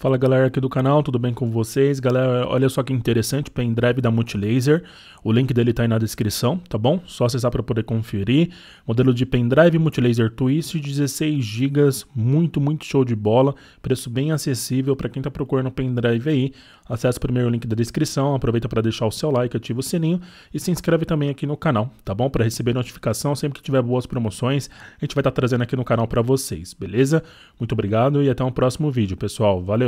Fala galera aqui do canal, tudo bem com vocês? Galera, olha só que interessante, pendrive da Multilaser, o link dele tá aí na descrição, tá bom? Só acessar para poder conferir. Modelo de pendrive Multilaser Twist, 16 GB, muito, muito show de bola, preço bem acessível para quem tá procurando pendrive aí. Acesse primeiro o link da descrição, aproveita para deixar o seu like, ativa o sininho e se inscreve também aqui no canal, tá bom? Para receber notificação sempre que tiver boas promoções, a gente vai estar tá trazendo aqui no canal para vocês, beleza? Muito obrigado e até o um próximo vídeo, pessoal. Valeu!